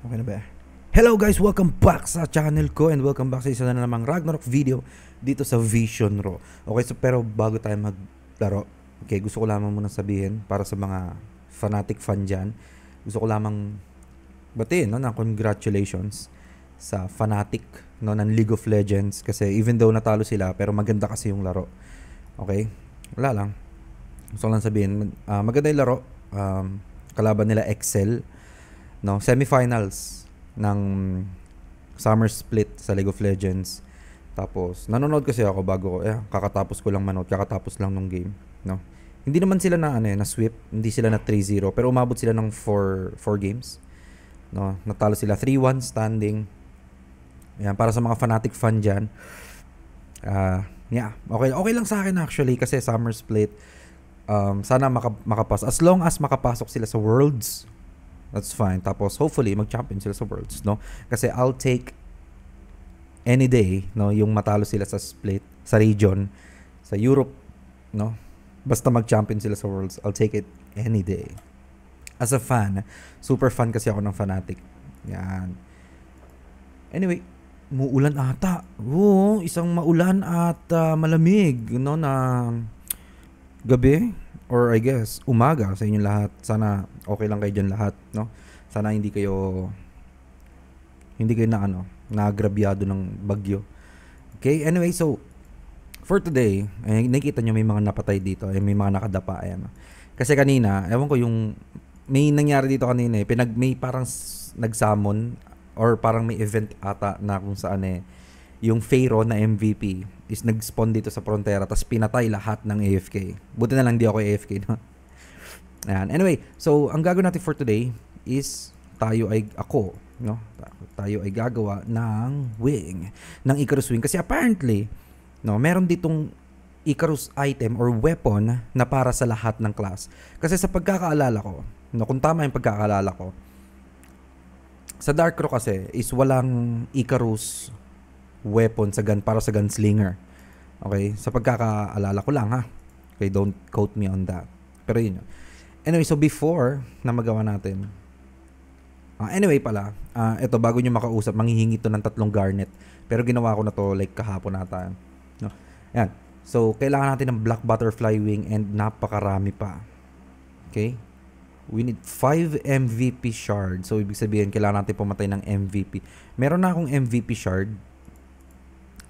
Okay na ba? Hello guys! Welcome back sa channel ko and welcome back sa isa na namang Ragnarok video dito sa Vision Raw. Okay, so pero bago tayo maglaro, okay, gusto ko lamang muna sabihin para sa mga fanatic fan dyan, gusto ko lamang batiin no, na congratulations sa fanatic no, ng League of Legends kasi even though natalo sila pero maganda kasi yung laro. Okay? Wala lang. Gusto ko lang sabihin, uh, maganda yung laro. Um, kalaban nila Excel no semifinals ng summer split sa League of Legends tapos nanonood kasi ako bago eh, kakatapos ko lang manood kakatapos lang nung game no hindi naman sila na ano eh, na sweep hindi sila na 3-0 pero umabot sila ng 4 4 games no natalo sila 3-1 standing Ayan, para sa mga fanatic fan diyan uh, ah, yeah okay okay lang sa akin actually kasi summer split um, sana maka, makapas as long as makapasok sila sa worlds That's fine. Tapos hopefully mag-champion sila sa Worlds, no? Kasi I'll take any day, no, yung matalo sila sa split, sa region, sa Europe, no? Basta mag-champion sila sa Worlds, I'll take it any day. As a fan, super fan kasi ako ng Fnatic. Yan. Anyway, muulan ata. Oo, isang maulan at uh, malamig, no, na gabi or I guess umaga sa inyong lahat. Sana okay lang kayo diyan lahat, no? Sana hindi kayo hindi kayo na ano, nagrabyado ng bagyo. Okay, anyway, so for today, eh, nakita nyo may mga napatay dito, eh, may mga nakadapa, ayan. Kasi kanina, ewan ko yung, may nangyari dito kanina eh, pinag, may parang nagsamon or parang may event ata na kung saan eh, yung Pharaoh na MVP is nag-spawn dito sa frontera tapos pinatay lahat ng AFK. Buti na lang di ako AFK. No? Ayan. Anyway, so ang gagawin natin for today is tayo ay ako, no? Tayo ay gagawa ng wing, ng Icarus wing kasi apparently, no, meron ditong Icarus item or weapon na para sa lahat ng class. Kasi sa pagkakaalala ko, no, kung tama yung pagkakaalala ko, sa Dark Crow kasi is walang Icarus weapon sa gun para sa gunslinger. Okay? Sa pagkakaalala ko lang ha. Okay, don't quote me on that. Pero yun. Anyway, so before na magawa natin. Uh, anyway pala, uh, ah, ito bago nyo makausap, manghihingi to ng tatlong garnet. Pero ginawa ko na to like kahapon nata. No? Ayan. So, kailangan natin ng black butterfly wing and napakarami pa. Okay? We need 5 MVP shard. So, ibig sabihin, kailangan natin pumatay ng MVP. Meron na akong MVP shard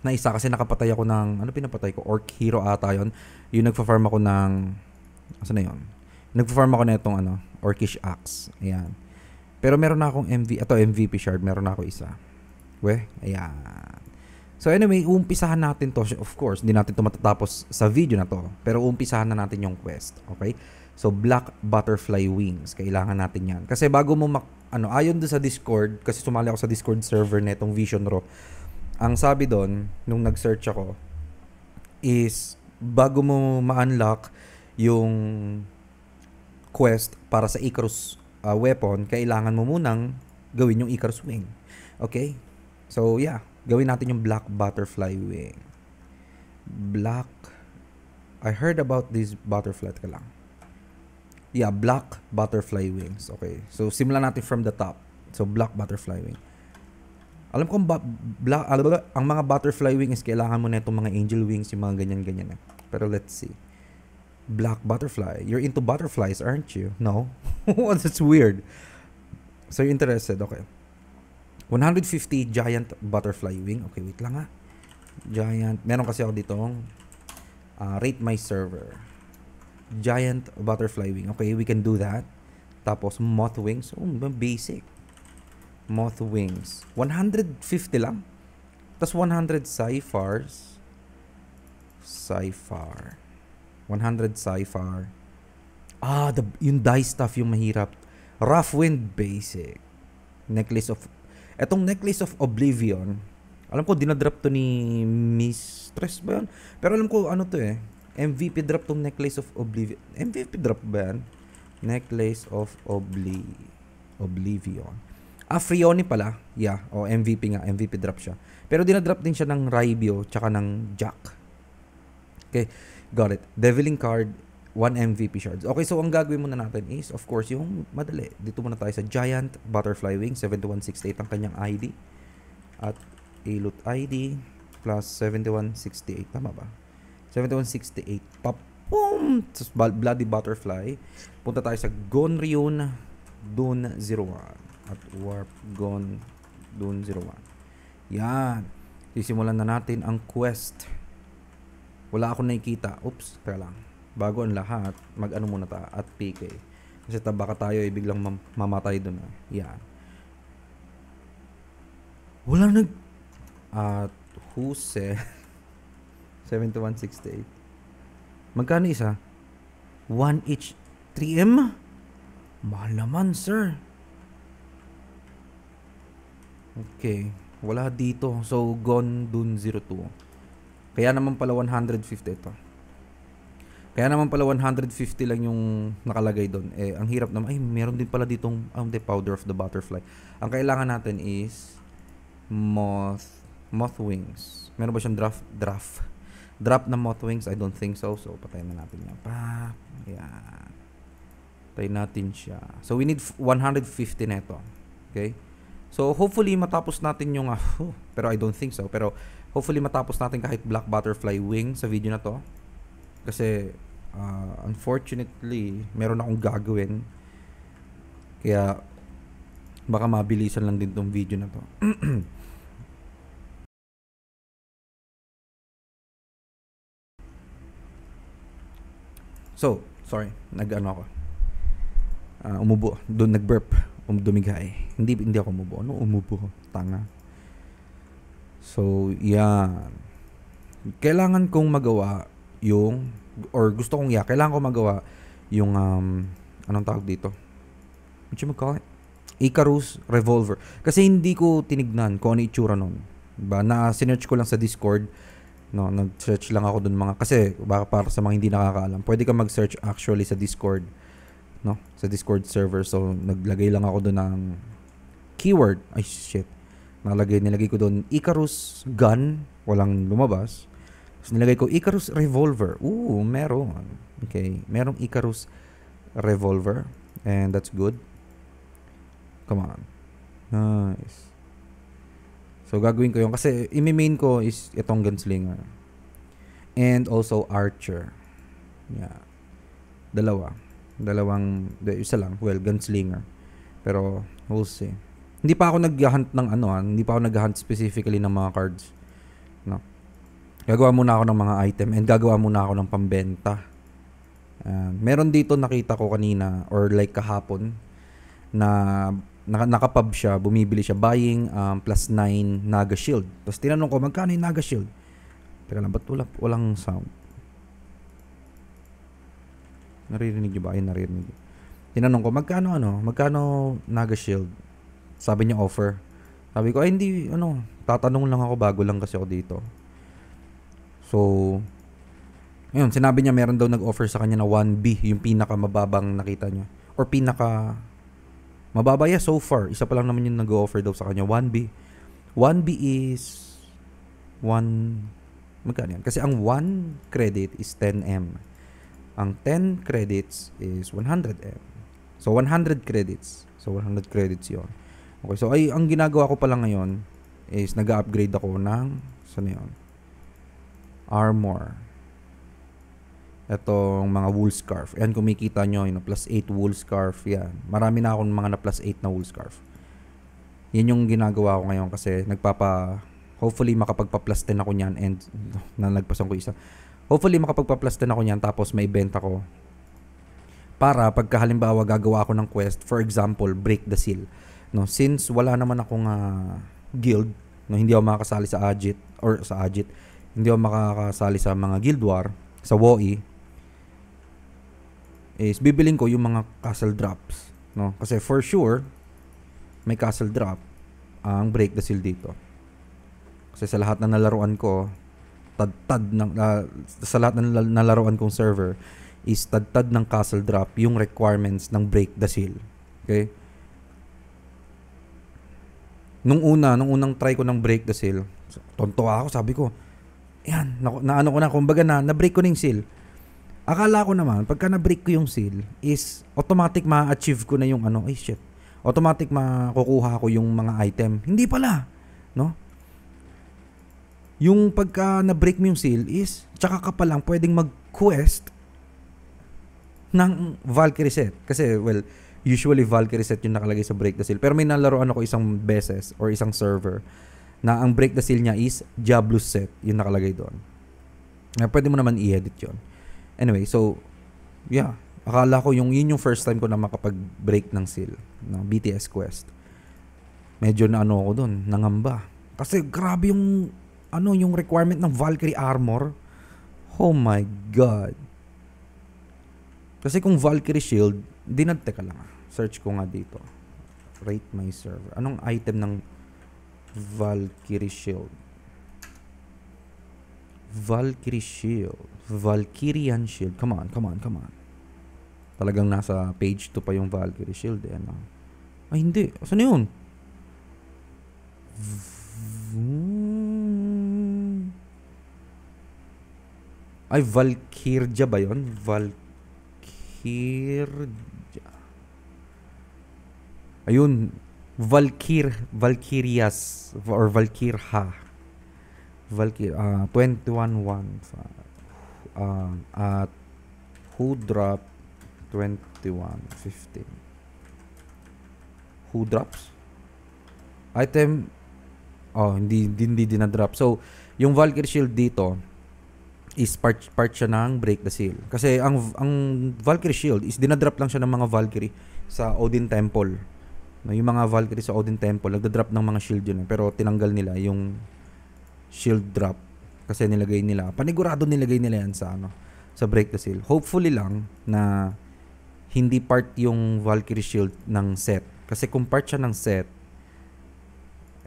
na isa kasi nakapatay ako ng, ano pinapatay ko? Orc Hero ata yun. Yung nagfa farm ako ng, asa na yon nagfa farm ako nitong ano, Orcish Axe. Ayan. Pero meron na akong MV, ito MVP shard, meron na ako isa. We, ayan. So anyway, uumpisahan natin to. Of course, hindi natin to matatapos sa video na to. Pero uumpisahan na natin yung quest. Okay? So black butterfly wings. Kailangan natin yan. Kasi bago mo mak... Ano, ayon do sa Discord, kasi sumali ako sa Discord server na itong Vision Raw ang sabi doon, nung nag-search ako, is bago mo ma-unlock yung quest para sa Icarus uh, weapon, kailangan mo munang gawin yung Icarus wing. Okay? So, yeah. Gawin natin yung Black Butterfly wing. Black... I heard about this butterfly. Teka lang. Yeah, Black Butterfly wings. Okay. So, simulan natin from the top. So, Black Butterfly wing. Alam ko, ba, bla, ang mga butterfly wings, kailangan mo na itong mga angel wings, yung mga ganyan-ganyan. Eh. Pero let's see. Black butterfly. You're into butterflies, aren't you? No? That's weird. So you're interested, okay. 150 giant butterfly wing. Okay, wait lang ha. Giant. Meron kasi ako ditong uh, rate my server. Giant butterfly wing. Okay, we can do that. Tapos moth wings. Oh, basic. Moth Wings. 150 lang. Tapos 100 Cyphars. Cyphar. 100 Cyphar. Ah, the, yung die stuff yung mahirap. Rough Wind Basic. Necklace of... Etong Necklace of Oblivion. Alam ko, dinadrop to ni Mistress ba yun? Pero alam ko, ano to eh. MVP drop tong Necklace of Oblivion. MVP drop ba yan? Necklace of Obli Oblivion. Ah, Frioni pala. Yeah, o oh, MVP nga. MVP drop siya. Pero dinadrop din siya ng Raibio tsaka ng Jack. Okay, got it. Deviling card, 1 MVP shards. Okay, so ang gagawin muna natin is, of course, yung madali. Dito muna tayo sa Giant Butterfly Wing, 7168 ang kanyang ID. At a ID plus 7168. Tama ba? 7168. Pop! Boom! Bloody Butterfly. Punta tayo sa Gonryun Dun 01 at Warp Gone Dune 01. Yan. Sisimulan na natin ang quest. Wala akong nakikita. Oops, teka lang. Bago ang lahat, mag-ano muna ta at PK. Kasi taba tayo, eh, biglang mam- mamatay doon. Eh. Ah. Yan. Wala nag... At Huse... 72168. Magkano isa? 1 each 3M? Mahal naman, sir. Okay. Wala dito. So, gone dun 02. Kaya naman pala 150 ito. Kaya naman pala 150 lang yung nakalagay doon. Eh, ang hirap naman. Ay, meron din pala ditong um, ah, the powder of the butterfly. Ang kailangan natin is moth moth wings. Meron ba siyang draft draft? Drop na moth wings? I don't think so. So, patayin na natin yan. Pa, Ayan. Patayin natin siya. So, we need 150 na ito. Okay? So hopefully matapos natin yung uh, pero I don't think so pero hopefully matapos natin kahit black butterfly wing sa video na to. Kasi uh, unfortunately meron akong gagawin. Kaya baka mabilisan lang din tong video na to. so, sorry, nag-ano ako. Uh, umubo, doon nag-burp um, dumiga eh. Hindi hindi ako umubo. Ano umubo? Tanga. So, yan. Kailangan kong magawa yung or gusto kong yeah, kailangan kong magawa yung um, anong tawag dito? What you call it? Icarus Revolver. Kasi hindi ko tinignan kung ano itsura nun. Diba? Na sinerch ko lang sa Discord. No, nag-search lang ako dun mga kasi baka para sa mga hindi nakakaalam. Pwede ka mag-search actually sa Discord no? Sa Discord server. So, naglagay lang ako doon ng keyword. Ay, shit. Nalagay, nilagay ko doon Icarus gun. Walang lumabas. So, nilagay ko Icarus revolver. Ooh, meron. Okay. Merong Icarus revolver. And that's good. Come on. Nice. So, gagawin ko yung Kasi, imi-main ko is itong gunslinger. And also archer. Yeah. Dalawa. Dalawang, isa lang. Well, gunslinger. Pero, we'll see. Hindi pa ako nag-hunt ng ano, ha? Ah, hindi pa ako nag-hunt specifically ng mga cards. No. Gagawa muna ako ng mga item and gagawa muna ako ng pambenta. Uh, meron dito nakita ko kanina or like kahapon na nakapub siya, bumibili siya buying um, plus 9 Naga Shield. Tapos tinanong ko, magkano yung Naga Shield? Teka lang, ba't wala, walang sound? Naririnig niyo ba? Ayun, naririnig niyo. Tinanong ko, magkano ano? Magkano Naga Shield? Sabi niya offer. Sabi ko, ay hindi, ano, tatanong lang ako bago lang kasi ako dito. So, ayun, sinabi niya meron daw nag-offer sa kanya na 1B, yung pinaka mababang nakita niya. Or pinaka mababa yeah, so far. Isa pa lang naman yung nag-offer daw sa kanya, 1B. 1B is 1 magkano yan? Kasi ang 1 credit is 10M. Ang 10 credits is 100M. So, 100 credits. So, 100 credits yon Okay, so ay ang ginagawa ko pala ngayon is nag upgrade ako ng saan na yun? Armor. Itong mga wool scarf. Ayan, kumikita nyo, yun, plus 8 wool scarf. Yan. Marami na akong mga na plus 8 na wool scarf. Yan yung ginagawa ko ngayon kasi nagpapa... Hopefully, makapagpa-plus 10 ako niyan and nalagpasan ko isa. Hopefully makapagpa-plus din ako niyan tapos may benta ko. Para pagka halimbawa gagawa ako ng quest, for example, break the seal. No, since wala naman akong uh, guild, no, hindi ako makakasali sa Ajit or sa Ajit, hindi ako makakasali sa mga guild war, sa WoE, is bibiling ko yung mga castle drops. No? Kasi for sure, may castle drop ah, ang break the seal dito. Kasi sa lahat na nalaruan ko, tagtad ng uh, sa lahat ng nalaruan kong server is tagtad ng castle drop yung requirements ng break the seal. Okay? Nung una, nung unang try ko ng break the seal, tonto ako, sabi ko, yan, na, na ano ko na, kumbaga na, na-break ko na yung seal. Akala ko naman, pagka na-break ko yung seal, is automatic ma-achieve ko na yung ano, ay shit, automatic makukuha ko yung mga item. Hindi pala, no? yung pagka na-break mo yung seal is, tsaka ka pa lang pwedeng mag-quest ng Valkyrie set. Kasi, well, usually Valkyrie set yung nakalagay sa break the seal. Pero may nalaroan ako isang beses or isang server na ang break the seal niya is Diablo set yung nakalagay doon. Pwede mo naman i-edit yon Anyway, so, yeah. Akala ko yung yun yung first time ko na makapag-break ng seal ng BTS quest. Medyo na ano ako doon, nangamba. Kasi grabe yung ano yung requirement ng Valkyrie armor. Oh my god. Kasi kung Valkyrie shield, di na, lang. Search ko nga dito. Rate my server. Anong item ng Valkyrie shield? Valkyrie shield. Valkyrian shield. Come on, come on, come on. Talagang nasa page 2 pa yung Valkyrie shield. Eh, ano? Ay, hindi. Saan yun? V Ay, Valkyria ba yun? Valkyria. Ayun. Valkyr, Valkyrias or Valkyrha. Valkyr, uh, ah, 21-1. Uh, ah, at who drop 21-15. Who drops? Item, oh, hindi, hindi, hindi drop. So, yung Valkyr Shield dito, is part part siya ng Break the Seal. Kasi ang ang Valkyrie Shield is dinadrop lang siya ng mga Valkyrie sa Odin Temple. No, yung mga Valkyrie sa Odin Temple, nagda-drop ng mga shield yun. Eh. Pero tinanggal nila yung shield drop. Kasi nilagay nila, panigurado nilagay nila yan sa ano, sa Break the Seal. Hopefully lang na hindi part yung Valkyrie Shield ng set. Kasi kung part siya ng set,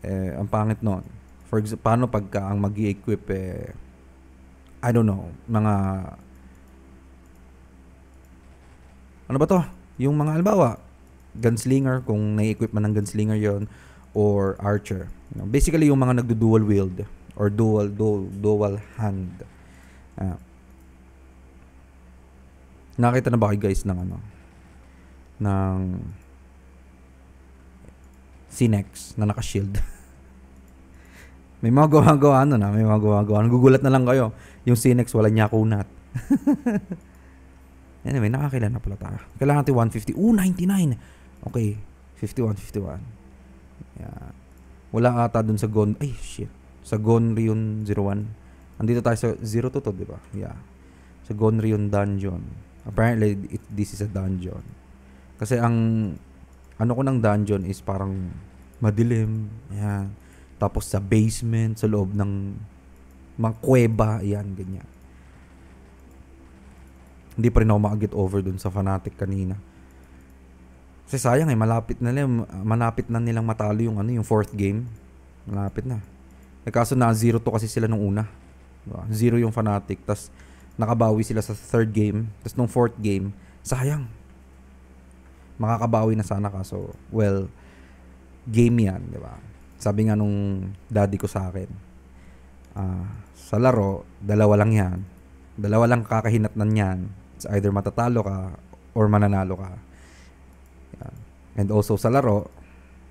eh, ang pangit noon. For example, paano pagka ang mag equip eh, I don't know, mga ano ba to? Yung mga albawa, gunslinger kung nai-equip man ng gunslinger yon or archer. basically yung mga nagdo-dual wield or dual dual, dual hand. Uh, nakita na ba kayo guys ng ano? ng Cinex na naka-shield. May mga gawa ano na, may mga gawa Nagugulat na lang kayo. Yung Cinex, wala niya kunat. anyway, nakakailan na pala tayo. Kailangan natin 150. Oh, 99! Okay, 51, 51. Yeah. Wala ata dun sa Gon... Ay, shit. Sa Gonrion 01. Andito tayo sa 02 to, di ba? Yeah. Sa Gonrion Dungeon. Apparently, it, this is a dungeon. Kasi ang... Ano ko ng dungeon is parang madilim. Yeah tapos sa basement, sa loob ng mga kuweba, yan, ganyan. Hindi pa rin ako makaget over dun sa fanatic kanina. Kasi sayang eh, malapit na lang, manapit na nilang matalo yung ano, yung fourth game. Malapit na. Eh kaso na 0 to kasi sila nung una. Diba? Zero yung fanatic. Tapos nakabawi sila sa third game. Tapos nung fourth game, sayang. Makakabawi na sana kaso, well, game yan, di ba? sabi nga nung daddy ko sa akin, uh, sa laro, dalawa lang yan. Dalawa lang kakahinatnan niyan. It's either matatalo ka or mananalo ka. And also sa laro,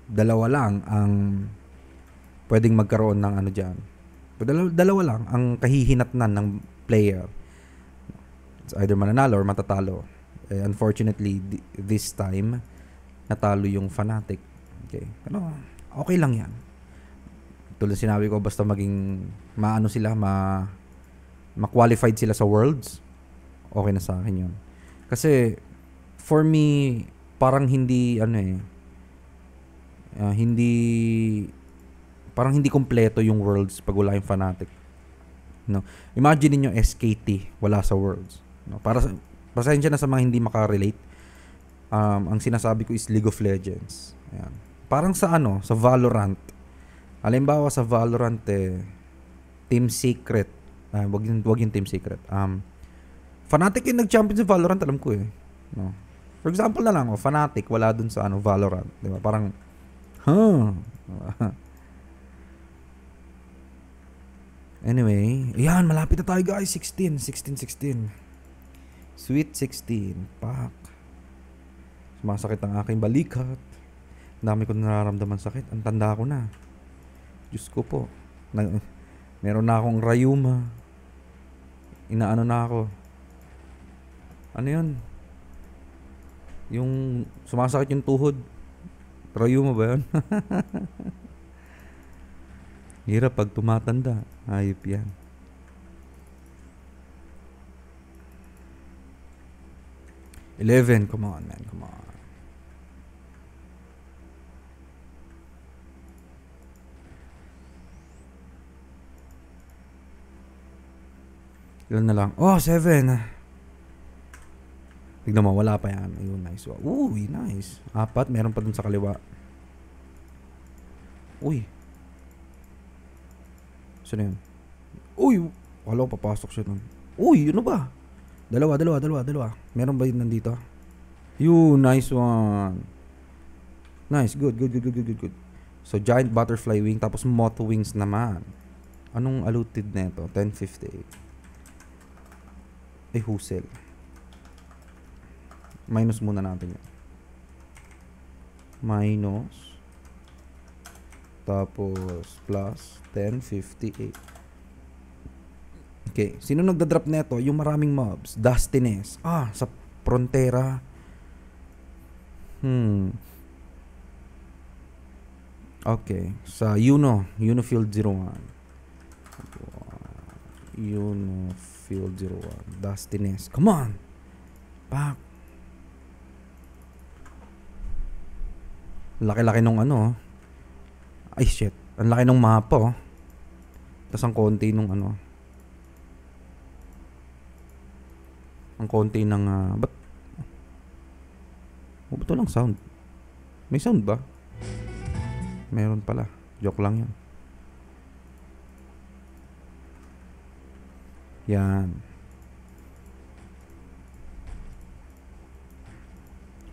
dalawa lang ang pwedeng magkaroon ng ano dyan. Dalawa, dalawa lang ang kahihinatnan ng player. It's either mananalo or matatalo. Eh, unfortunately, th- this time, natalo yung fanatic. Okay. Ano? Okay lang yan. Tulad sinabi ko, basta maging maano sila, ma ma-qualified sila sa worlds, okay na sa akin yun. Kasi, for me, parang hindi, ano eh, uh, hindi, parang hindi kompleto yung worlds pag wala yung fanatic. No. Imagine niyo SKT wala sa worlds. No. Para sa, pasensya na sa mga hindi makarelate. Um, ang sinasabi ko is League of Legends. Ayan. Parang sa ano, sa Valorant. Halimbawa sa Valorant eh, Team Secret. Uh, wag, yung, wag yung Team Secret. Um, Fnatic yung nag-champion sa Valorant, alam ko eh. No. For example na lang, oh, Fnatic, wala dun sa ano, Valorant. Di ba? Parang, huh? anyway, yan, malapit na tayo guys. 16, 16, 16. Sweet 16. Pak. Sumasakit ang aking balikat dami ko nararamdaman sakit. Ang tanda ko na. Diyos ko po. Na, meron na akong rayuma. Inaano na ako. Ano yun? Yung sumasakit yung tuhod. Rayuma ba yun? Hirap pag tumatanda. Ayop yan. Eleven, come on man, come on. Ilan na lang? Oh, seven. Tignan mo, wala pa yan. Ayun, nice. Uy, nice. Apat, meron pa dun sa kaliwa. Uy. Sino yun? Uy, wala ko papasok siya nun. Uy, ano ba? Dalawa, dalawa, dalawa, dalawa. Meron ba yun nandito? Yun, nice one. Nice, good, good, good, good, good, good. So, giant butterfly wing, tapos moth wings naman. Anong allotted na ito? 1058 ay wholesale. Minus muna natin yan. Minus. Tapos, plus 1058. Okay. Sino nagda-drop nito? Yung maraming mobs. Dustiness. Ah, sa frontera. Hmm. Okay. Sa Uno. Uno Field 01. Uno Battlefield 01. Dustiness Come on! Back! Laki-laki nung ano. Oh. Ay, shit. Ang laki nung mapa, oh. Tapos ang konti nung ano. Ang konti ng, uh, ba't? Oh, ba't walang sound? May sound ba? Meron pala. Joke lang yan. Yan.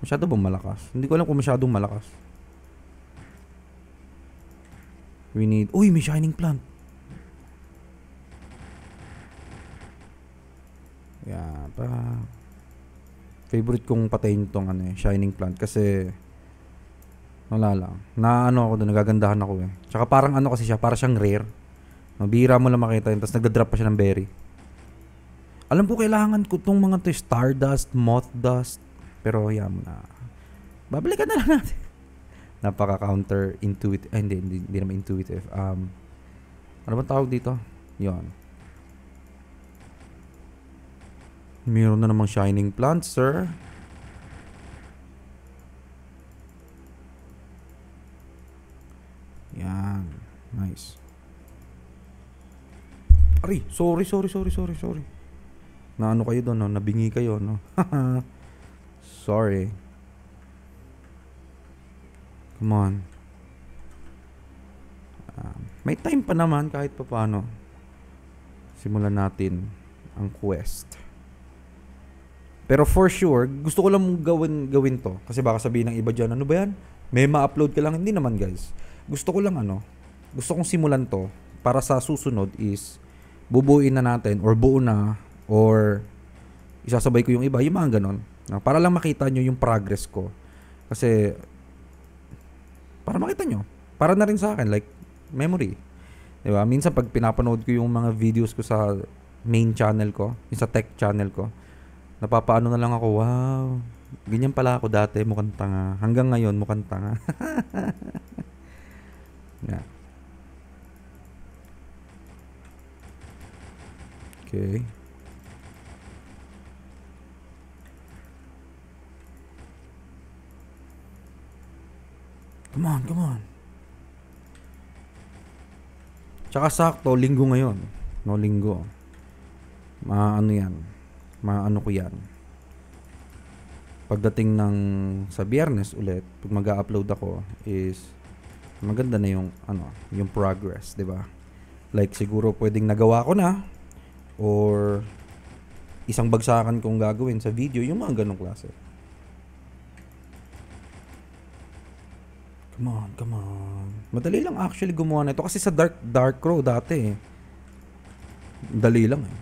Masyado bang malakas? Hindi ko alam kung masyadong malakas. We need... Uy! May shining plant! Yan. Pa... Favorite kong patayin tong ano eh, shining plant kasi... Wala lang. Naano ako doon, nagagandahan ako eh. Tsaka parang ano kasi siya, para siyang rare. Mabira mo lang makita yun, tapos nagda-drop pa siya ng berry. Alam ko kailangan ko tong mga to Stardust, Moth Dust, pero yan na. Babalikan na lang natin. Napaka counter intuitive, eh, hindi, hindi, hindi naman intuitive. Um, ano ba tawag dito? Yon. Meron na namang shining plant, sir. Yan. Nice. Ari, sorry, sorry, sorry, sorry, sorry na ano kayo doon, no? nabingi kayo, no? Sorry. Come on. Uh, may time pa naman kahit pa paano. Simulan natin ang quest. Pero for sure, gusto ko lang gawin, gawin to. Kasi baka sabihin ng iba dyan, ano ba yan? May ma-upload ka lang. Hindi naman guys. Gusto ko lang ano, gusto kong simulan to para sa susunod is bubuin na natin or buo na or isasabay ko yung iba, yung mga ganun. Para lang makita nyo yung progress ko. Kasi, para makita nyo. Para na rin sa akin, like, memory. Diba? Minsan pag pinapanood ko yung mga videos ko sa main channel ko, yung sa tech channel ko, napapaano na lang ako, wow, ganyan pala ako dati, mukhang tanga. Hanggang ngayon, mukhang tanga. yeah. Okay. Come on, come on. Tsaka sakto, linggo ngayon. No, linggo. Maano yan. Maano ko yan. Pagdating ng sa biyernes ulit, pag mag upload ako, is maganda na yung, ano, yung progress, di ba? Like, siguro pwedeng nagawa ko na or isang bagsakan kong gagawin sa video, yung mga ganong klase. Come on, come on. Madali lang actually gumawa nito kasi sa Dark Dark Crow dati eh. Dali lang eh.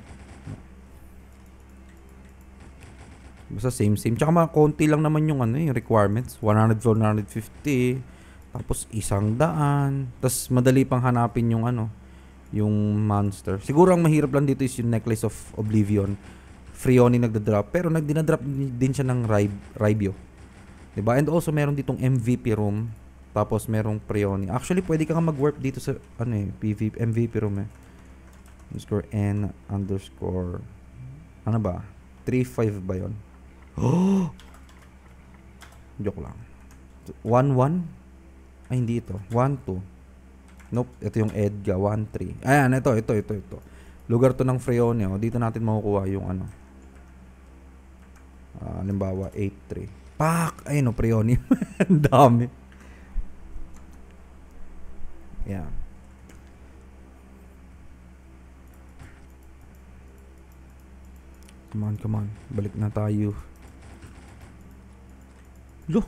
Basta same same. Tsaka mga konti lang naman yung ano yung eh, requirements. 100 150. Tapos isang daan. Tapos madali pang hanapin yung ano yung monster. Siguro ang mahirap lang dito is yung Necklace of Oblivion. Freoni nagda-drop. Pero nagdina-drop din siya ng Rib Ribio. Diba? And also meron ditong MVP room tapos merong Prioni. Actually, pwede ka mag-warp dito sa ano eh, PVP, MVP room eh. Underscore N underscore ano ba? 3-5 ba yun? Oh! Joke lang. 1-1? Ay, hindi ito. 1-2. Nope. Ito yung Edga. 1-3. Ayan, ito, ito, ito, ito. Lugar to ng Freone. O, oh, dito natin makukuha yung ano. Uh, halimbawa, 8-3. Pak! Ayun o, oh, Freone. Ang dami. Yeah. Come on, come on. Balik na tayo. Lo!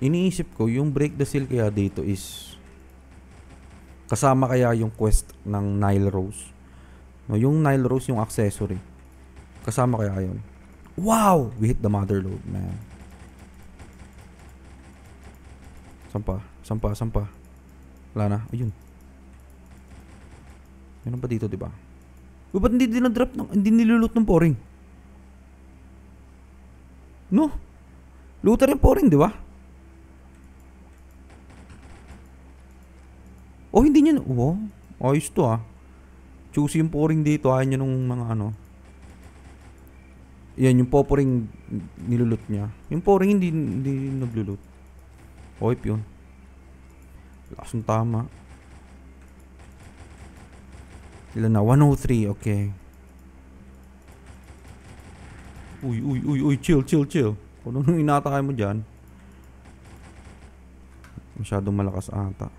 Iniisip ko, yung break the seal kaya dito is kasama kaya yung quest ng Nile Rose? No, yung Nile Rose yung accessory. Kasama kaya yon. Wow! We hit the mother load, man. Sampa, sampa, sampa. Wala na. Ayun. Meron pa dito, di ba? Uy, ba't hindi na-drop ng, hindi nilulot ng poring? No? Luta rin poring, di ba? Oh, hindi niya, oh, ayos to ah. Choosy yung pouring dito. Ayaw niya nung mga ano. Yan, yung pouring nilulot niya. Yung pouring hindi, hindi naglulot. Oip yun. Lakas ng tama. Ilan na? 103. Okay. Uy, uy, uy, uy. Chill, chill, chill. Kung ano inatake mo dyan. Masyadong malakas ata.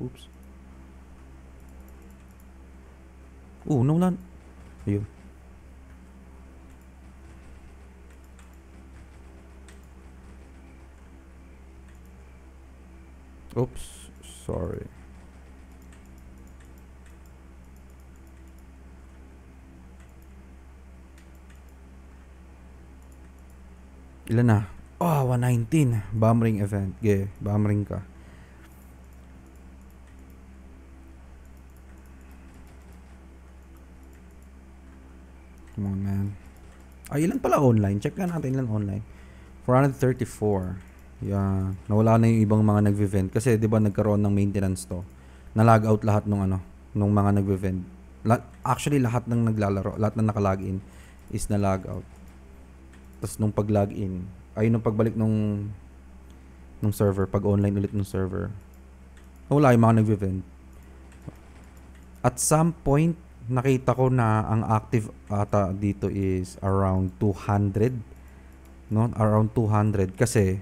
Oops. Oh, no lan. Ayun. Oops, sorry. Ilan na? Oh, 119. ring event. Okay, yeah, ring ka. Come on, man. Ay, ilan pala online? Check lang natin ilan online. 434. Yeah. Nawala na yung ibang mga nag vend Kasi, di ba, nagkaroon ng maintenance to. Na-log out lahat nung ano, nung mga nag vend actually, lahat ng naglalaro, lahat ng nakalag in is na-log out. Tapos, nung pag-log in, ay, nung pagbalik nung nung server, pag online ulit nung server, nawala yung mga nagve-vend. At some point, nakita ko na ang active ata dito is around 200 no around 200 kasi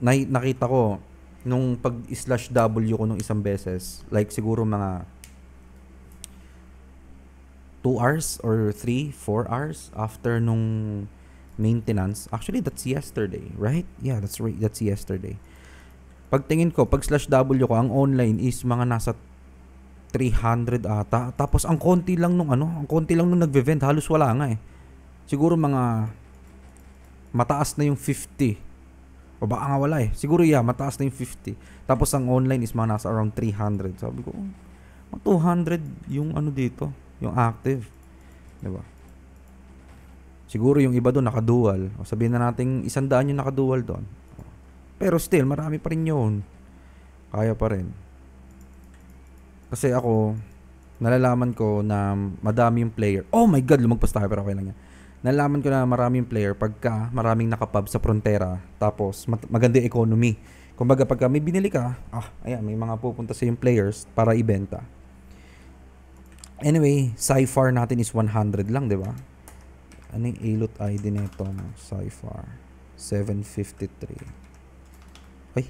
na, nakita ko nung pag slash W ko nung isang beses like siguro mga 2 hours or 3 4 hours after nung maintenance actually that's yesterday right yeah that's that's yesterday pagtingin ko pag slash W ko ang online is mga nasa 300 ata. Tapos ang konti lang nung ano, ang konti lang nung nagbe-vend, halos wala nga eh. Siguro mga mataas na yung 50. O baka nga wala eh. Siguro yeah, mataas na yung 50. Tapos ang online is mga nasa around 300. Sabi ko, oh, mga 200 yung ano dito, yung active. 'Di ba? Siguro yung iba doon naka-dual. O sabihin na natin isang daan yung naka-dual doon. Pero still, marami pa rin yun. Kaya pa rin. Kasi ako, nalalaman ko na madami yung player. Oh my God, lumagpas tayo pero okay lang yan. Nalalaman ko na marami yung player pagka maraming nakapab sa frontera. Tapos maganda yung economy. Kumbaga pagka may binili ka, ah, ayan, may mga pupunta sa yung players para ibenta. Anyway, sci natin is 100 lang, di ba? Ano yung ilot ID nito? Sci-far. 753. Ay.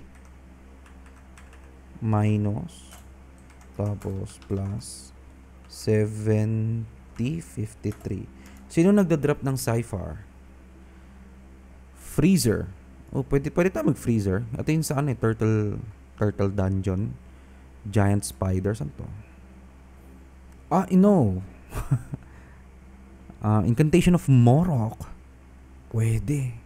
Minus. Tapos, plus 7053. Sino nagda-drop ng Cypher? Freezer. Oh, pwede, pwede tayo mag-freezer. Ito yung saan eh, turtle, turtle dungeon. Giant spider, saan to? Ah, no. uh, ah, Incantation of Morok. Pwede.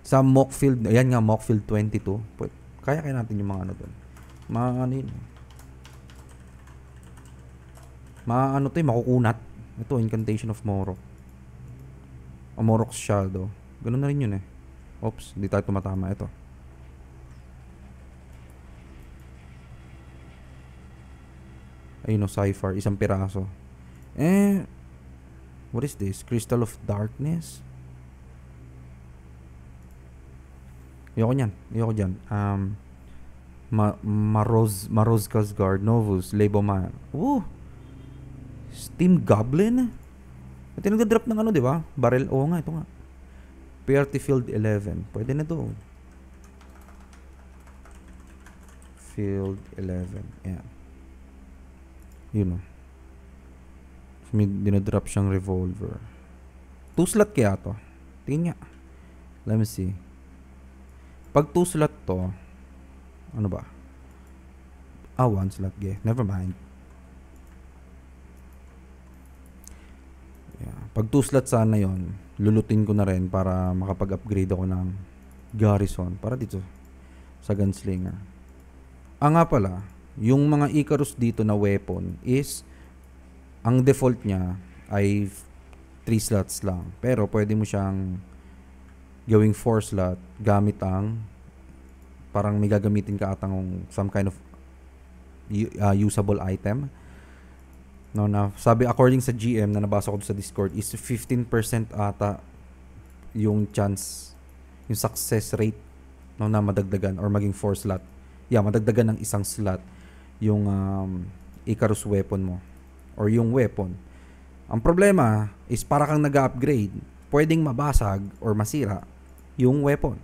Sa Mockfield, ayan nga, Mockfield 22. Pwede. Kaya kaya natin yung mga ano doon. Mga ano yun. Eh. Maano to eh, makukunat. Ito, Incantation of Morok. O ah, Morok's Shadow. Ganun na rin yun eh. Oops, hindi tayo tumatama. Ito. Ayun o, oh, cipher. Isang piraso. Eh, what is this? Crystal of Darkness? Ayoko niyan. Ayoko dyan. Um, Ma Marozka's Guard, Novus, Laboma. Ooh! Steam Goblin? Ito yung drop ng ano, di ba? Barrel. Oo nga, ito nga. PRT Field 11. Pwede na to. Field 11. Ayan. Yun oh. o. May dinadrop siyang revolver. Two slot kaya to? Tingin nga. Let me see. Pag two slot to, ano ba? Ah, one slot gay. Never mind. Yeah. Pag two slot sana yon lulutin ko na rin para makapag-upgrade ako ng garrison para dito sa gunslinger. Ah nga pala, yung mga Icarus dito na weapon is ang default niya ay 3 slots lang. Pero pwede mo siyang gawing 4 slot gamit ang parang may gagamitin ka atang some kind of uh, usable item no na sabi according sa GM na nabasa ko sa Discord is 15% ata yung chance yung success rate no na madagdagan or maging 4 slot. Yeah, madagdagan ng isang slot yung um, Icarus weapon mo or yung weapon. Ang problema is para kang nag-upgrade, pwedeng mabasag or masira yung weapon.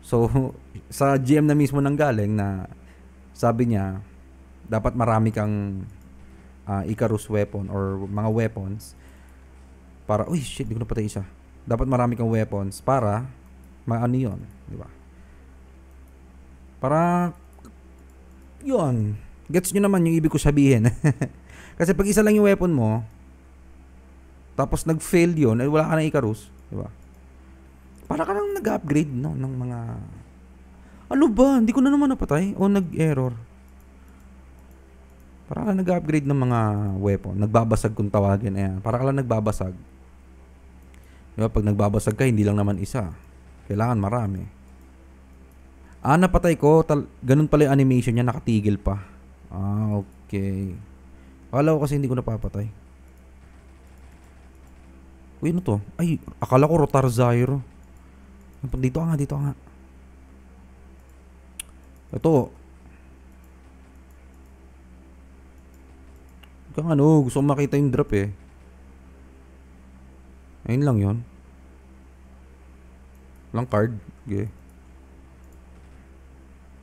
So sa GM na mismo nang galing na sabi niya dapat marami kang uh, Icarus weapon or mga weapons para, uy, shit, hindi ko napatay isa. Dapat marami kang weapons para maano yun, di ba? Para, yun, gets nyo naman yung ibig ko sabihin. Kasi pag isa lang yung weapon mo, tapos nag-fail yun, eh, wala ka na Icarus, di ba? Para ka nag-upgrade no, ng mga, ano ba, hindi ko na naman napatay, o nag-error. Para ka nag-upgrade ng mga weapon. Nagbabasag kung tawagin. Ayan. Para ka lang nagbabasag. Diba? Pag nagbabasag ka, hindi lang naman isa. Kailangan marami. Ah, napatay ko. Tal- ganun pala yung animation niya. Nakatigil pa. Ah, okay. Akala ko kasi hindi ko napapatay. Uy, ano to? Ay, akala ko Rotar Zyro. Dito ka nga, dito ka nga. Ito, Kang ano, gusto kong makita yung drop eh. Ayun lang yon Lang card. Okay.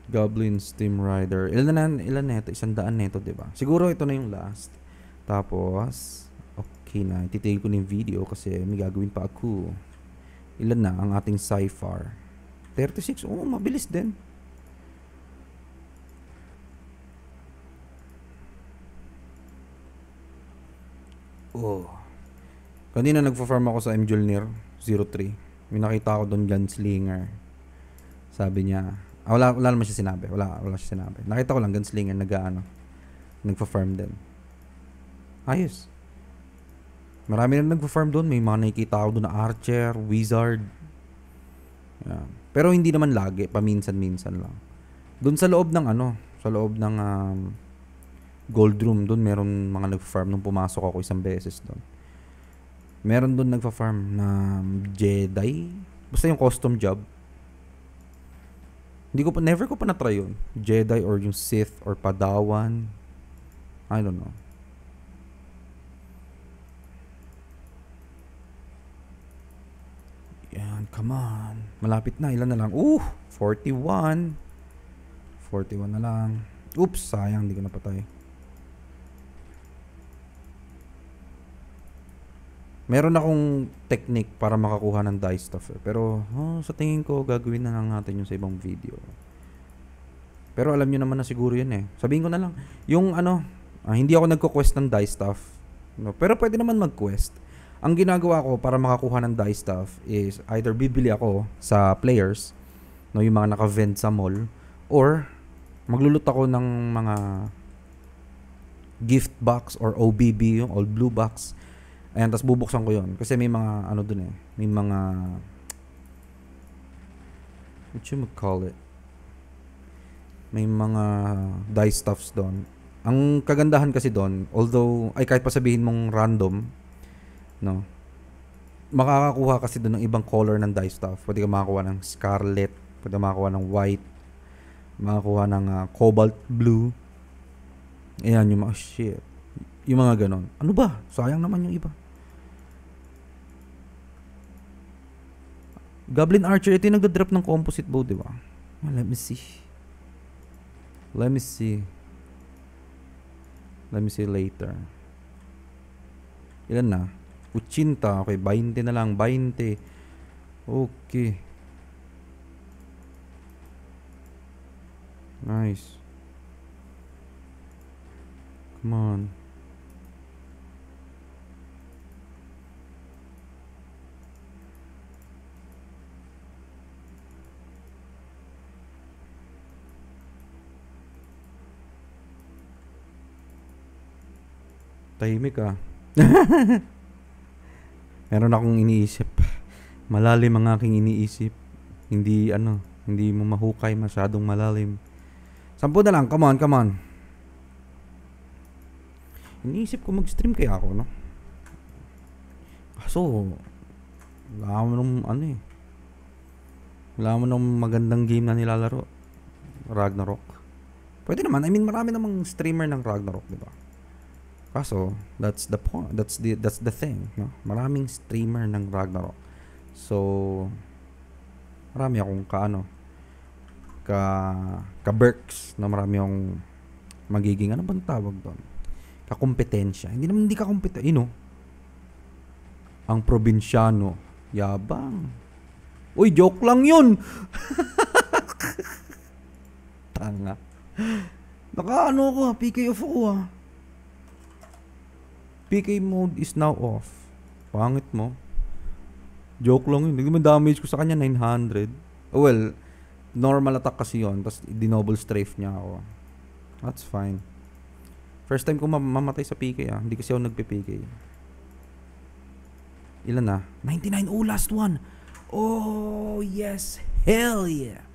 Goblin Steam Rider. Ilan na, ilan na ito? Isang daan na ito, diba? Siguro ito na yung last. Tapos, okay na. Titigil ko na yung video kasi may gagawin pa ako. Ilan na ang ating cipher? 36. Oo, oh, mabilis din. Oo. Oh. Kanina nagpa-farm ako sa Mjolnir 03. May nakita ako doon gunslinger. Sabi niya, ah, wala, wala naman siya sinabi. Wala, wala siya sinabi. Nakita ko lang gunslinger nag-ano, nagpa-farm din. Ayos. Marami na nagpa-farm doon. May mga nakikita ako doon na archer, wizard. Yeah. Pero hindi naman lagi, paminsan-minsan lang. Doon sa loob ng ano, sa loob ng um, gold room doon. Meron mga nag-farm nung pumasok ako isang beses doon. Meron doon nagfa-farm na Jedi. Basta yung custom job. Hindi ko pa, never ko pa na-try yun. Jedi or yung Sith or Padawan. I don't know. Yan, come on. Malapit na, ilan na lang? Uh, 41. 41 na lang. Oops, sayang, hindi ko napatay. Meron akong technique para makakuha ng dye stuff eh. Pero oh, sa tingin ko gagawin na lang natin yung sa ibang video. Pero alam niyo naman na siguro yun eh. Sabihin ko na lang, yung ano, ah, hindi ako nagko-quest ng dye stuff. No? Pero pwede naman mag-quest. Ang ginagawa ko para makakuha ng dye stuff is either bibili ako sa players, no, yung mga naka-vend sa mall, or maglulot ako ng mga gift box or OBB, yung all blue box Ayan, tapos bubuksan ko yon Kasi may mga, ano dun eh, may mga, what you would call it? May mga die stuffs doon. Ang kagandahan kasi doon, although, ay kahit pa sabihin mong random, no, makakakuha kasi doon ng ibang color ng die stuff. Pwede ka makakuha ng scarlet, pwede makakuha ng white, makakuha ng uh, cobalt blue. Ayan, yung mga, oh, shit. Yung mga ganon. Ano ba? Sayang naman yung iba. Goblin Archer, ito yung nagda-drop ng composite bow, di ba? let me see. Let me see. Let me see later. Ilan na? Uchinta. Okay, 20 na lang. 20. Okay. Nice. Come on. Tahimik ah. Meron akong iniisip. Malalim ang aking iniisip. Hindi ano, hindi mo mahukay masyadong malalim. Sampo na lang, come on, come on. Iniisip ko mag-stream kaya ako, no? Kaso, wala mo nung ano eh. Wala mo nung magandang game na nilalaro. Ragnarok. Pwede naman, I mean marami namang streamer ng Ragnarok, di ba? Kaso, that's the point, that's the that's the thing, no? Maraming streamer ng Ragnarok. So marami akong kaano ka ka perks na marami akong magiging ano bang tawag doon? Kakompetensya. Hindi naman hindi ka kompetensya, you know. Ang probinsyano, yabang. Uy, joke lang 'yun. Tanga. Naka ano ko, PK of ah. PK mode is now off. Pangit mo. Joke lang yun. Nagman damage ko sa kanya 900. Well, normal attack kasi yon Tapos dinoble strafe niya ako. That's fine. First time ko mamatay sa PK ah. Hindi kasi ako nagpe-PK. Ilan ah? na? 99. Oh, last one. Oh, yes. Hell yeah.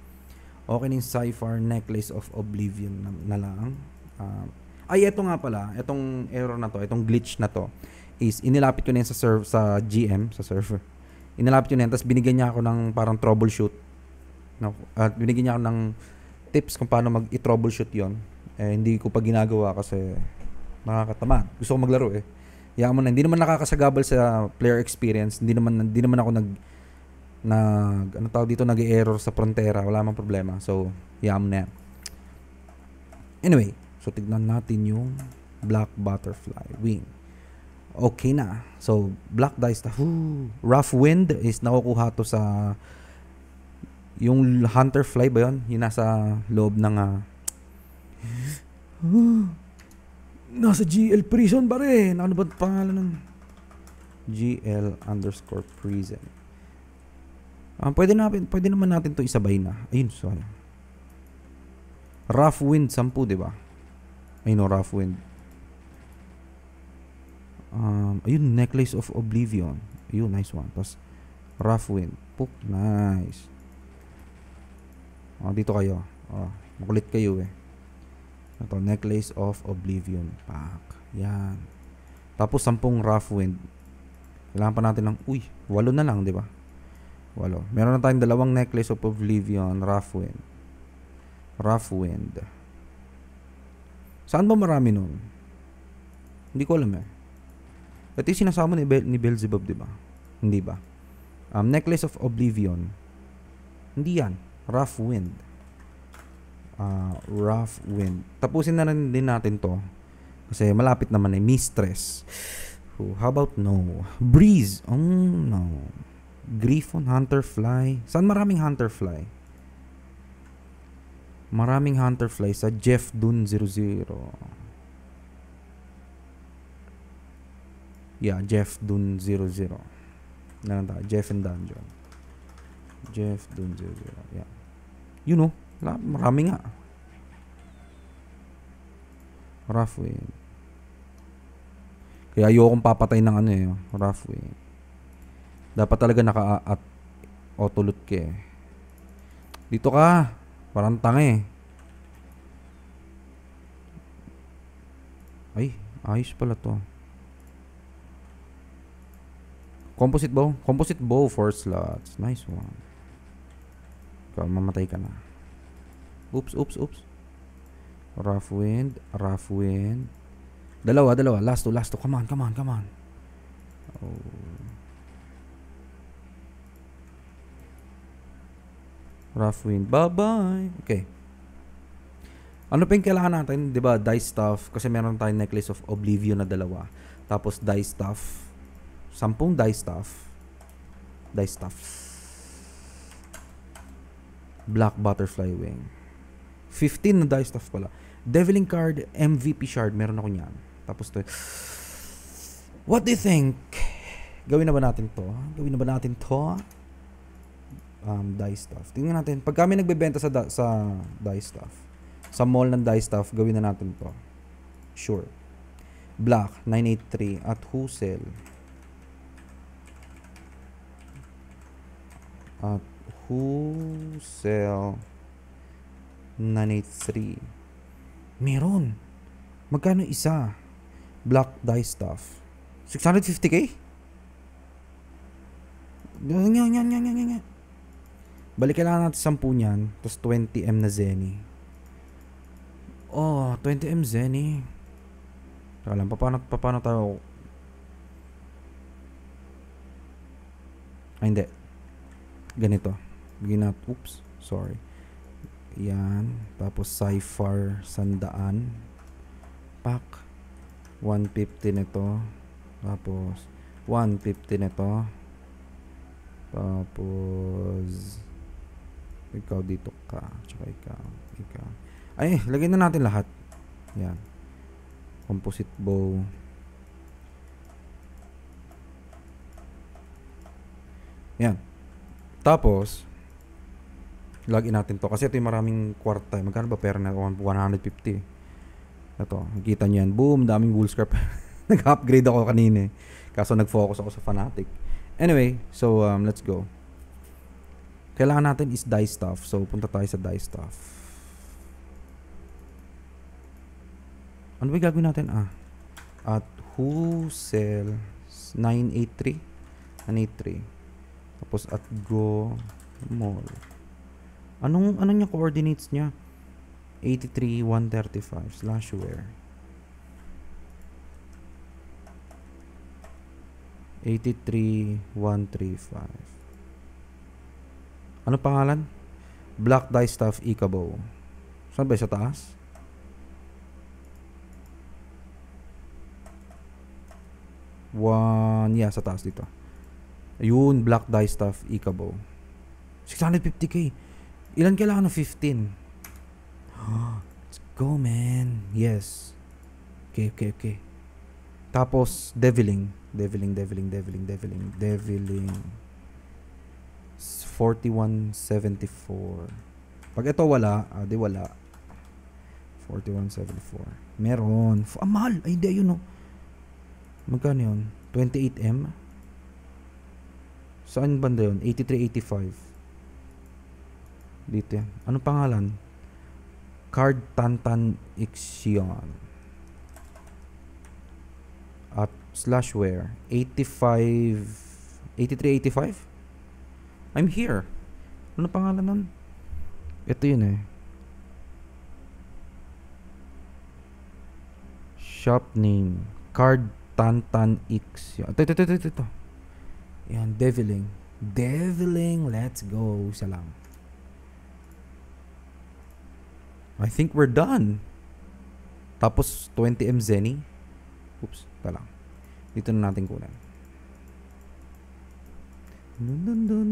Okay na yung Cypher Necklace of Oblivion na, na lang. Uh, ay, eto nga pala, Itong error na to, itong glitch na to, is inilapit ko na yun sa, serve, sa GM, sa server. Inilapit ko na yun, tapos binigyan niya ako ng parang troubleshoot. No? At binigyan niya ako ng tips kung paano mag-troubleshoot yon eh, hindi ko pa ginagawa kasi nakakatamad. Gusto ko maglaro eh. Yaman mo na, hindi naman nakakasagabal sa player experience. Hindi naman, hindi naman ako nag, nag ano tawag dito, nag-error sa frontera. Wala mang problema. So, yaman na yan. Anyway, So, tignan natin yung black butterfly wing. Okay na. So, black dice na. Whoo, rough wind is nakukuha to sa yung hunter fly ba yun? Yung nasa loob ng uh, nasa GL prison ba rin? Ano ba pangalan ng GL underscore prison? Um, pwede, na, pwede naman natin to isabay na. Ayun, sorry. Rough wind, 10, di ba? Ay no, rough wind. Um, ayun, necklace of oblivion. Ayun, nice one. Tapos, rough wind. Poop, nice. Oh, dito kayo. Oh, makulit kayo eh. Ito, necklace of oblivion. pack. Yan. Tapos, sampung rough wind. Kailangan pa natin ng, uy, walo na lang, di ba? Walo. Meron na tayong dalawang necklace of oblivion, rough wind. Rough wind. Saan ba marami nun? Hindi ko alam eh. Ito yung sinasama ni, Bel- ni Belzebub, di ba? Hindi ba? Um, Necklace of Oblivion. Hindi yan. Rough Wind. Uh, rough Wind. Tapusin na rin din natin to. Kasi malapit naman ay eh. Mistress. Oh, how about no? Breeze. Oh, no. Griffon, Hunterfly. Saan maraming Hunterfly? Maraming hunter fly sa Jeff Dun 00. Yeah, Jeff Dun 00. Nananda, Jeff and Dungeon. Jeff Dun 00. Yeah. You know, maraming nga. Rough wind. Kaya ayokong papatay ng ano eh, rough wind. Dapat talaga naka-autolot at ka eh. Dito ka! Parang tanga eh. Ay, ayos pala to. Composite bow? Composite bow, 4 slots. Nice one. Ikaw, mamatay ka na. Oops, oops, oops. Rough wind, rough wind. Dalawa, dalawa. Last two, last two. Come on, come on, come on. Oh. Rough wind. Bye-bye. Okay. Ano pa yung kailangan natin? ba diba, die stuff. Kasi meron tayong necklace of oblivion na dalawa. Tapos die stuff. Sampung die stuff. Die stuff. Black butterfly wing. 15 na die stuff pala. Deviling card, MVP shard. Meron ako niyan. Tapos to. What do you think? Gawin na ba natin to? Gawin na ba natin to? um, dye stuff. Tingnan natin, pag kami nagbebenta sa, sa dye stuff, sa mall ng dye stuff, gawin na natin to. Sure. Black, 983, at who sell? At who sell? 983. Meron. Magkano isa? Black dye stuff. 650k? Yan, yan, yan, yan, yan, yan. Balik kailangan natin 10 niyan, tapos 20M na Zenny. Oh, 20M Zenny. Saka lang, paano, paano tayo... Ay, hindi. Ganito. Bigyan natin, oops, sorry. Yan. Tapos, Cypher, sandaan. Pack. 150 nito. Tapos, 150 nito. Tapos, ikaw dito ka, tsaka ikaw, ikaw. Ay, lagyan na natin lahat. Yan. Composite bow. Yan. Tapos, login natin to. Kasi ito yung maraming kwarta. Magkano ba pera na? 150. Ito. Kita nyo yan. Boom. Daming wool scrap. Nag-upgrade ako kanina. Eh. Kaso nag-focus ako sa Fanatic. Anyway, so um, let's go. Kailangan natin is die stuff. So, punta tayo sa die stuff. Ano ba gagawin natin? Ah. At who sell 983? 983. Tapos at go mall. Anong, anong niya coordinates niya? 83, 135 slash where? 83, 135. Ano pangalan? Black Dye Stuff Ikabo. Saan ba? Sa taas? One, yeah, sa taas dito. Ayun, Black Dye Stuff Ikabo. 650k. Ilan kailangan ng 15? Let's go, man. Yes. Okay, okay, okay. Tapos, deviling. Deviling, deviling, deviling, deviling, deviling. 4174. Pag ito wala, ah, di wala. 4174. Meron. F- ah, mahal. Ay, hindi, yun, oh. Magkano yun? 28M? Saan banda yun? 8385. Dito yan. Anong pangalan? Card Tantan Ixion. At slash 85... 8385? I'm here. Ano pangalan nun? Ito yun eh. Shop name. Card Tantan X. Ito, ito, ito, ito, ito. Yan, Deviling. Deviling, let's go. Salam. I think we're done. Tapos 20M Zenny. Oops, ito Dito na natin kunin. Dun dun dun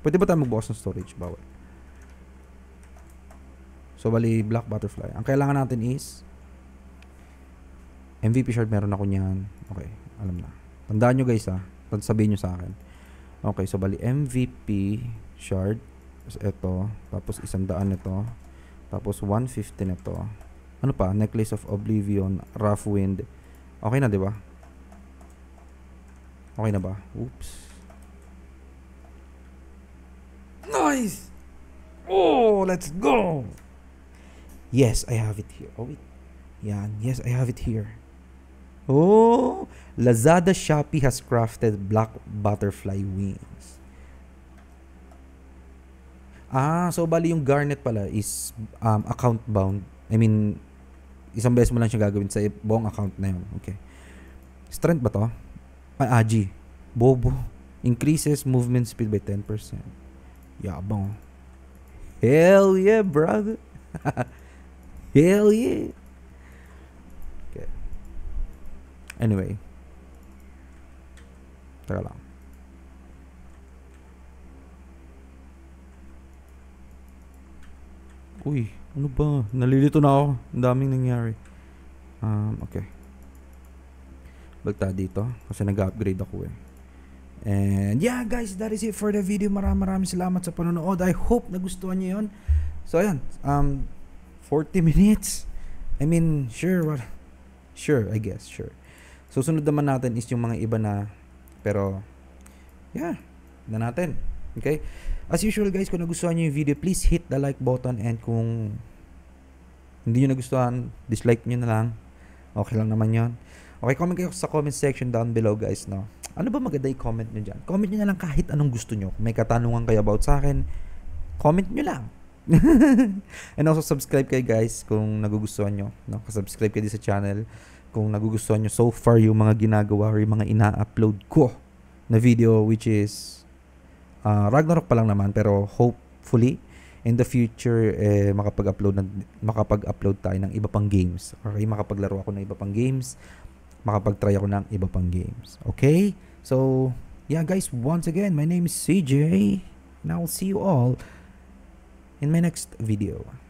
Pwede ba tayo magbukas ng storage? Bawal. So, bali, black butterfly. Ang kailangan natin is MVP shard meron ako niyan. Okay, alam na. Tandaan nyo guys ha. Sabihin nyo sa akin. Okay, so bali MVP shard. ito. Tapos isang daan ito. Tapos 150 nito. Ano pa? Necklace of Oblivion. Rough Wind. Okay na, di ba? Okay na ba? Oops. guys. Oh, let's go. Yes, I have it here. Oh, wait. Yan. Yes, I have it here. Oh, Lazada Shopee has crafted black butterfly wings. Ah, so bali yung garnet pala is um, account bound. I mean, isang beses mo lang siya gagawin sa buong account na yun. Okay. Strength ba to? ah, ah Bobo. Increases movement speed by 10%. Y'all bone. Hell yeah, brother. Hell yeah. Okay. Anyway. Teka lang. Uy, ano ba? Nalilito na ako. Ang daming nangyari. Um, okay. Bagta dito. Kasi nag-upgrade ako eh. And yeah guys, that is it for the video. Maraming maraming salamat sa panonood. I hope nagustuhan niyo 'yon. So ayan, um 40 minutes. I mean, sure what sure, I guess, sure. Susunod naman natin is yung mga iba na pero yeah, na natin. Okay? As usual guys, kung nagustuhan niyo yung video, please hit the like button and kung hindi niyo nagustuhan, dislike niyo na lang. Okay lang naman yon. Okay, comment kayo sa comment section down below guys, no? ano ba maganda i-comment nyo dyan? Comment nyo na lang kahit anong gusto nyo. Kung may katanungan kayo about sa akin, comment nyo lang. And also subscribe kayo guys kung nagugustuhan nyo. No? Subscribe kayo din sa channel kung nagugustuhan nyo so far yung mga ginagawa or yung mga ina-upload ko na video which is uh, Ragnarok pa lang naman pero hopefully in the future eh, makapag-upload na, makapag-upload tayo ng iba pang games. Okay, makapaglaro ako ng iba pang games makapag-try ako ng iba pang games. Okay? So, yeah guys, once again, my name is CJ and I see you all in my next video.